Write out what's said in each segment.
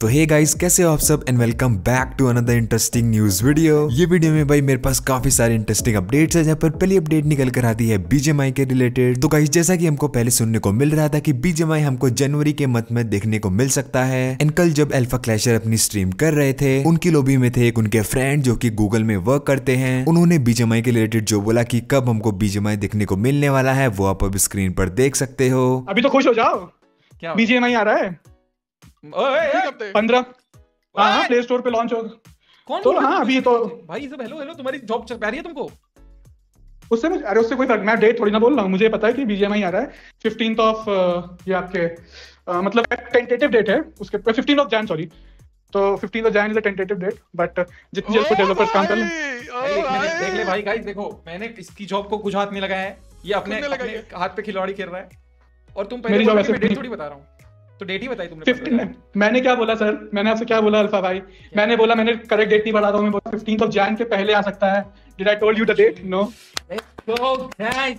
तो hey guys कैसे हो आप सब and welcome back to another interesting news video ये वीडियो में भाई मेरे पास काफी सारे इंटरेस्टिंग अपडेट्स है जहाँ पर पहली अपडेट निकल कर आती है बीजेमआई के रिलेटेड तो गाइस जैसा कि हमको पहले सुनने को मिल रहा था कि बीजेमआई हमको जनवरी के मत में देखने को मिल सकता है एंड कल जब एल्फा क्लैशर अपनी स्ट्रीम कर रहे थे उनकी लोबी में थे एक उनके फ्रेंड जो की गूगल में वर्क करते हैं उन्होंने बीजेमआई के रिलेटेड जो बोला की कब हमको बीजेमआई देखने को मिलने वाला है वो आप अब स्क्रीन पर देख सकते हो अभी तो खुश हो जाओ क्या बीजेमआई आ रहा है पंद्रह हाँ प्ले हाँ, स्टोर पे लॉन्च होगा कौन तो हाँ अभी तो भाई सब हेलो हेलो तुम्हारी जॉब चल रही है तुमको उससे अरे उससे कोई फर्क मैं डेट थोड़ी ना बोल रहा हूँ मुझे पता है कि बीजेएमआई आ रहा है ऑफ uh, ये आपके आ, uh, मतलब टेंटेटिव डेट है उसके फिफ्टीन ऑफ जैन सॉरी तो fifteen of Jan is a tentative date but जितनी डेवलपर्स काम कर लें देख ले भाई गाइस देखो मैंने इसकी जॉब को कुछ हाथ लगाया है ये अपने, अपने हाथ पे खिलवाड़ी खेल रहा है और तुम पहले डेट थोड़ी बता रहा हूँ तो डेट ही बताई तुमने 15 मैंने क्या बोला सर मैंने आपसे क्या बोला अल्फा भाई मैंने बोला मैंने करेक्ट डेट नहीं पढ़ा था मैं बोला 15th ऑफ जैन के पहले आ सकता है did I told you the date no so guys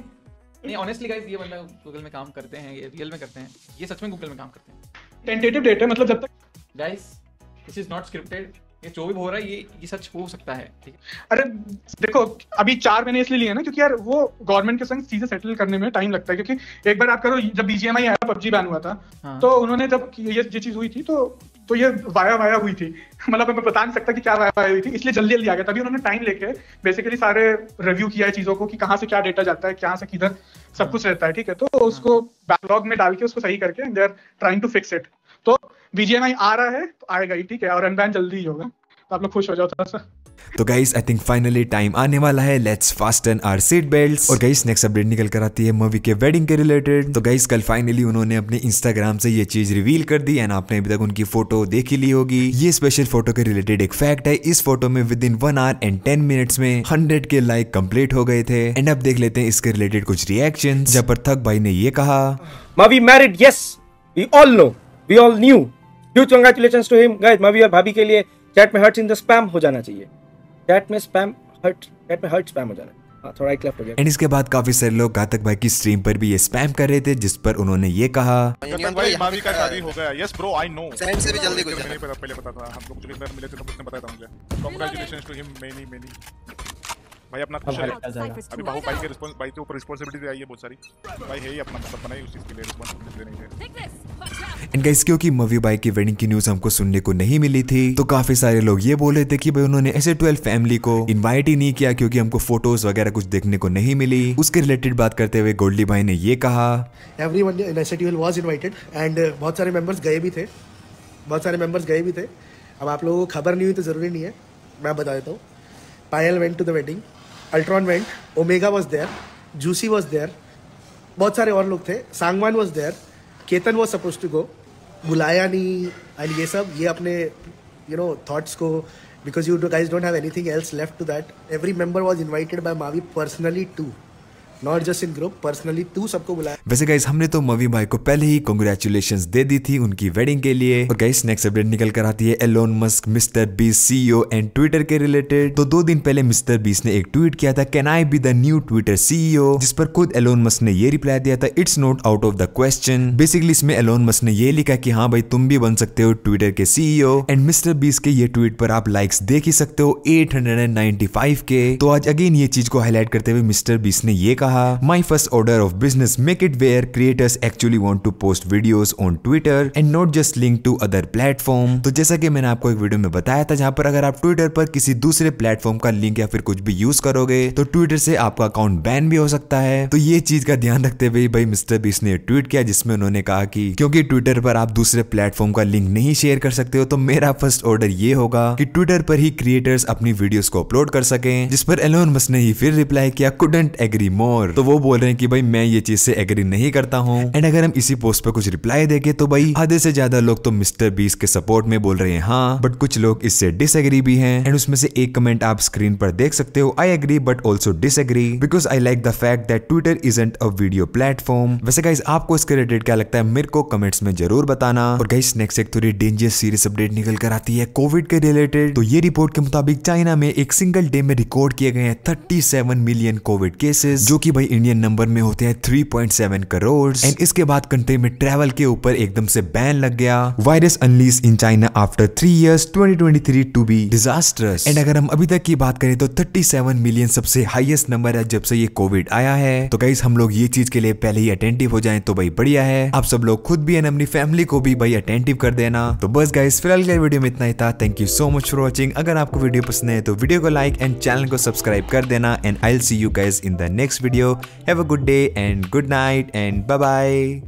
नहीं ऑनेस्टली गाइस ये बंदा गूगल में काम करते हैं ये रियल में करते हैं ये सच में गूगल में काम करते हैं टेंटेटिव डेट है मतलब जब तक guys this is not scripted ये जो भी हो रहा है ये ये सच हो सकता है अरे देखो अभी चार महीने इसलिए लिए ना क्योंकि यार वो गवर्नमेंट के संग चीजें सेटल करने में टाइम लगता है क्योंकि एक बार आप करो जब बीजीएमआई आया पबजी बैन हुआ था हाँ। तो उन्होंने जब ये ये चीज हुई थी तो तो ये वाया वाया हुई थी मतलब मैं बता नहीं सकता कि क्या वाया वाया हुई थी इसलिए जल्दी जल्दी आ गया तभी उन्होंने टाइम लेके बेसिकली सारे रिव्यू किया है चीजों को कि कहाँ से क्या डेटा जाता है कहाँ से किधर सब हाँ। कुछ रहता है ठीक है तो उसको बैकलॉग में डाल के उसको सही करके they are trying to fix it तो बीजीएमआई आ रहा है तो आएगा ही ठीक है और अनबैन जल्दी ही होगा तो आप लोग खुश हो जाओ थोड़ा सा तो guys I think finally time आने वाला है let's fasten our seat belt और गाइस नेक्स्ट अपडेट निकल कर आती है मूवी के वेडिंग के रिलेटेड तो गाइस कल फाइनली उन्होंने अपने इंस्टाग्राम से ये चीज रिवील कर दी एंड आपने अभी तक उनकी फोटो देखी ली होगी ये स्पेशल फोटो के रिलेटेड एक फैक्ट है इस फोटो में within one hour and ten minutes में हंड्रेड के लाइक कम्प्लीट हो गए थे एंड अब देख लेते हैं इसके रिलेटेड कुछ रिएक्शन जब पर थक भाई ने ये कहा Mavi married yes we all know we all knew huge congratulation to him guys Mavi और भाभी के लिए चैट में हर्ट्स इन द स्पैम हो जाना चाहिए चैट में स्पैम हर्ट चैट में हर्ट स्पैम हो जाना हाँ, एंड इसके बाद काफी सारे लोग घातक भाई की स्ट्रीम पर भी ये स्पैम कर रहे थे जिस पर उन्होंने ये कहा भाई का शादी हो गया यस ब्रो आई नो से भी जल्दी पहले बताया था भाई अपना खुश है अभी बाहु भाई के रिस्पांस भाई के तो ऊपर रिस्पांसिबिलिटी तो आई है बहुत सारी भाई है ही अपना मतलब बनाई उस चीज के लिए रिस्पांसिबिलिटी देने के एंड गाइस क्योंकि मवी भाई की वेडिंग की न्यूज हमको सुनने को नहीं मिली थी तो काफी सारे लोग ये बोले थे कि भाई उन्होंने ऐसे 12 फैमिली को इनवाइट ही नहीं किया क्योंकि हमको फोटोज वगैरह कुछ देखने को नहीं मिली उसके रिलेटेड बात करते हुए गोल्डी भाई ने ये कहा everyone NSATL was invited and बहुत सारे मेंबर्स गए भी थे बहुत सारे मेंबर्स गए भी थे अब आप लोगों को खबर नहीं हुई तो जरूरी नहीं है मैं बता देता हूँ Payal went to the wedding Ultron went Omega was there Juicy was there बहुत सारे और लोग थे Sangwan was there Ketan was suppose to go बुलाया नहीं एंड ये सब ये अपने यू नो थाट्स को because you guys don't have anything else left to that every member was invited by Mavi personally to not just in group personally तू सबको बुलाया वैसे गाइस हमने तो मवी भाई को पहले ही कॉन्ग्रेचुलेशन दे दी थी उनकी वेडिंग के लिए और गाइस नेक्स्ट अपडेट निकल कर आती है Elon Musk mister Beast CEO and Twitter के रिलेटेड तो दो दिन पहले मिस्टर बीस ने एक ट्वीट किया था can I be the new Twitter CEO जिस पर खुद एलोन मस्क ने ये रिप्लाई दिया था it's not out of the question basically इसमें एलोन मस्क ने ये लिखा कि हाँ भाई तुम भी बन सकते हो ट्विटर के सीईओ एंड मिस्टर बीस के ये ट्वीट पर आप लाइक्स देख ही सकते हो फाइव के तो आज अगेन ये चीज को हाईलाइट करते हुए मिस्टर बीस ने ये कहा कहा my first order of business make it where creators actually want to post videos on Twitter and not just link to other platform तो जैसा कि मैंने आपको एक वीडियो में बताया था जहां पर अगर आप ट्विटर पर किसी दूसरे प्लेटफॉर्म का लिंक या फिर कुछ भी यूज करोगे तो ट्विटर से आपका अकाउंट बैन भी हो सकता है तो ये चीज का ध्यान रखते हुए भाई मिस्टर बीस ने ट्वीट किया जिसमें उन्होंने कहा कि क्योंकि ट्विटर पर आप दूसरे प्लेटफॉर्म का लिंक नहीं शेयर कर सकते हो तो मेरा फर्स्ट ऑर्डर ये होगा कि ट्विटर पर ही क्रिएटर्स अपनी वीडियोस को अपलोड कर सकें जिस पर एलोन मस ने ही फिर रिप्लाई किया कुडेंट एग्री मोर मोर तो वो बोल रहे हैं कि भाई मैं ये चीज से एग्री नहीं करता हूँ एंड अगर हम इसी पोस्ट पर कुछ रिप्लाई देंगे तो भाई आधे से ज्यादा लोग तो मिस्टर बीस के सपोर्ट में बोल रहे हैं हाँ बट कुछ लोग इससे डिसएग्री भी हैं एंड उसमें से एक कमेंट आप स्क्रीन पर देख सकते हो I agree but also disagree because I like the fact that Twitter is ain't a video platform वैसे गाइस आपको इसके रिलेटेड क्या लगता है मेरे को कमेंट्स में जरूर बताना और गाइस नेक्स्ट एक थोड़ी डेंजरस सीरियस अपडेट निकल कर आती है कोविड के रिलेटेड तो ये रिपोर्ट के मुताबिक चाइना में एक सिंगल डे में रिकॉर्ड किए गए हैं 37 मिलियन कोविड केसेस जो कि कि भाई इंडियन नंबर में होते हैं three point seven crore and इसके बाद कंट्री में ट्रेवल के ऊपर एकदम से बैन लग गया virus unleash in China after three years twenty twenty three to be disasters and अगर हम अभी तक की बात करें तो थर्टी सेवन मिलियन सबसे हाइएस्ट नंबर है जब से ये कोविड आया है तो कई हम लोग ये चीज के लिए पहले ही अटेंटिव हो जाए तो भाई बढ़िया है आप सब लोग खुद भी एंड अपनी फैमिली को भी भाई अटेंटिव कर देना तो बस गाइस फिलहाल के वीडियो में इतना ही था thank you so much for watching अगर आपको वीडियो पसंद है तो वीडियो को लाइक एंड चैनल को सब्सक्राइब कर देना and I see you guys in the next video video. Have a good day and good night and bye bye.